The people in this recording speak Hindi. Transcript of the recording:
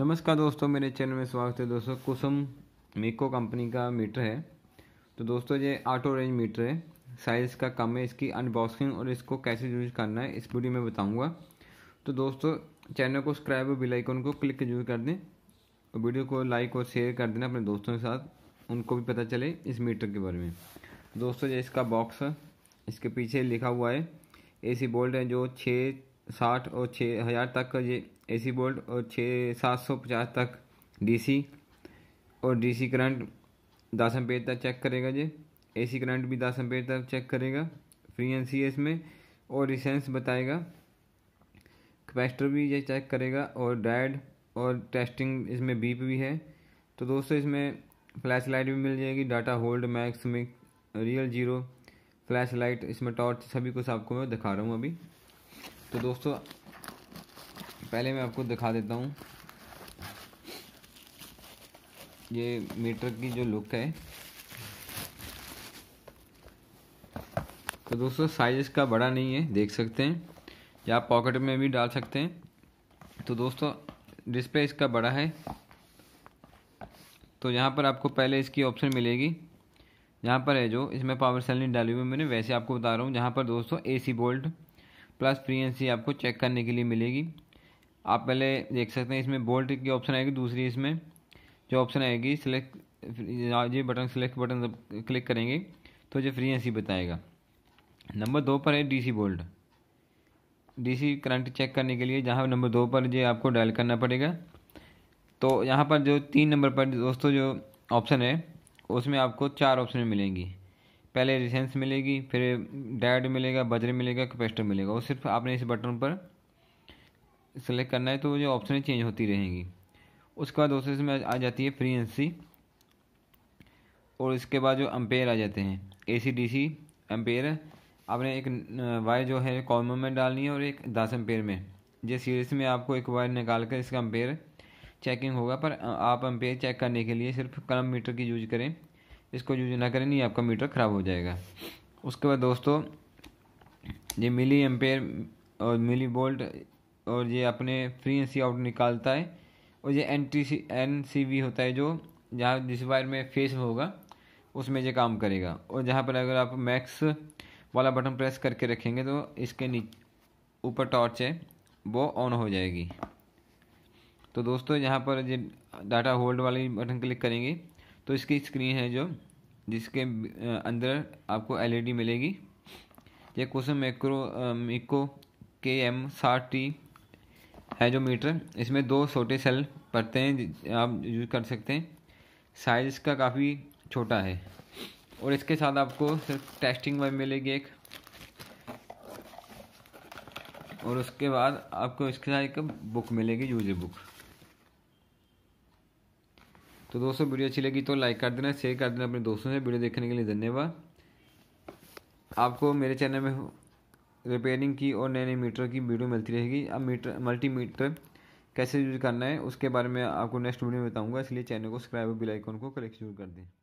नमस्कार दोस्तों मेरे चैनल में स्वागत है दोस्तों कुसुम मीको कंपनी का मीटर है तो दोस्तों ये ऑटो रेंज मीटर है साइज़ का कम है इसकी अनबॉक्सिंग और इसको कैसे यूज करना है इस वीडियो में बताऊंगा तो दोस्तों चैनल को सब्सक्राइब और बेल आइकन को क्लिक जरूर कर दें और वीडियो को लाइक और शेयर कर देना अपने दोस्तों के साथ उनको भी पता चले इस मीटर के बारे में दोस्तों ये इसका बॉक्स है इसके पीछे लिखा हुआ है ए सी बोल्ट है जो छः साठ और छः हज़ार तक का ये सी बोल्ट और छः सात सौ पचास तक डीसी और डीसी करंट दस एम्पेयर तक चेक करेगा ए एसी करंट भी दस एम्पेयर तक चेक करेगा फ्रीएंसी है इसमें और रिसेंस बताएगा कैपेसिटर भी ये चेक करेगा और डायड और टेस्टिंग इसमें बीप भी है तो दोस्तों इसमें फ्लैश लाइट भी मिल जाएगी डाटा होल्ड मैक्स मिक रियल जीरो फ्लैश लाइट इसमें टॉर्च सभी कुछ आपको मैं दिखा रहा हूँ अभी तो दोस्तों पहले मैं आपको दिखा देता हूँ ये मीटर की जो लुक है तो दोस्तों साइज इसका बड़ा नहीं है देख सकते हैं या आप पॉकेट में भी डाल सकते हैं तो दोस्तों डिस्प्ले इसका बड़ा है तो यहाँ पर आपको पहले इसकी ऑप्शन मिलेगी यहाँ पर है जो इसमें पावर सेल नहीं डाली हुई मैंने वैसे आपको बता रहा हूँ जहाँ पर दोस्तों एसी बोल्ट प्लस फ्रीएंसी आपको चेक करने के लिए मिलेगी आप पहले देख सकते हैं इसमें बोल्ट की ऑप्शन आएगी दूसरी इसमें जो ऑप्शन आएगी सिलेक्ट ये बटन सिलेक्ट बटन जब क्लिक करेंगे तो जो फ्रीएंसी बताएगा नंबर दो पर है DC volt DC current check करने के लिए जहाँ नंबर दो पर ये आपको डायल करना पड़ेगा तो यहाँ पर जो तीन नंबर पर दोस्तों जो ऑप्शन है उसमें आपको चार ऑप्शन मिलेंगी पहले रिसेंस मिलेगी फिर डायड मिलेगा बजर मिलेगा कैपेसिटर मिलेगा वो सिर्फ आपने इस बटन पर सेलेक्ट करना है तो जो ऑप्शन चेंज होती रहेंगी उसके बाद दोस्तों इसमें आ जाती है फ्री और इसके बाद जो अम्पेयर आ जाते हैं ए सी डी सी एम्पेयर आपने एक वायर जो है कॉमन में डालनी है और एक दस एम्पेयर में जिस सीरीज में आपको एक वायर निकाल कर इसका अम्पेयर चेकिंग होगा पर आप अम्पेयर चेक करने के लिए सिर्फ कलम मीटर की यूज करें इसको यूज ना करें नहीं आपका मीटर ख़राब हो जाएगा उसके बाद दोस्तों ये मिली एम्पेयर और मिली वोल्ट और ये अपने फ्री एन सी आउट निकालता है और ये N T C N C V होता है जो जहाँ जिस वायर में फेस होगा उसमें ये काम करेगा और जहाँ पर अगर आप मैक्स वाला बटन प्रेस करके रखेंगे तो इसके नीचे ऊपर टॉर्च है वो ऑन हो जाएगी तो दोस्तों यहाँ पर ये डाटा होल्ड वाली बटन क्लिक करेंगे तो इसकी स्क्रीन है जो जिसके अंदर आपको एलईडी e मिलेगी ये क्वेश्चन मैक्रो मिको के एम साठ टी है जो मीटर इसमें दो छोटे सेल पड़ते हैं आप यूज कर सकते हैं साइज़ इसका काफ़ी छोटा है और इसके साथ आपको सिर्फ टेस्टिंग वाइप मिलेगी एक और उसके बाद आपको इसके साथ एक बुक मिलेगी यूज बुक तो दोस्तों वीडियो अच्छी लगी तो लाइक कर देना शेयर कर देना अपने दोस्तों से वीडियो देखने के लिए धन्यवाद आपको मेरे चैनल में रिपेयरिंग की और नए नए मीटर की वीडियो मिलती रहेगी अब मीटर मल्टी मीटर कैसे यूज करना है उसके बारे में आपको नेक्स्ट वीडियो में बताऊंगा इसलिए चैनल को सब्सक्राइब और बिलाईकॉन आइकन को क्लिक जरूर कर दें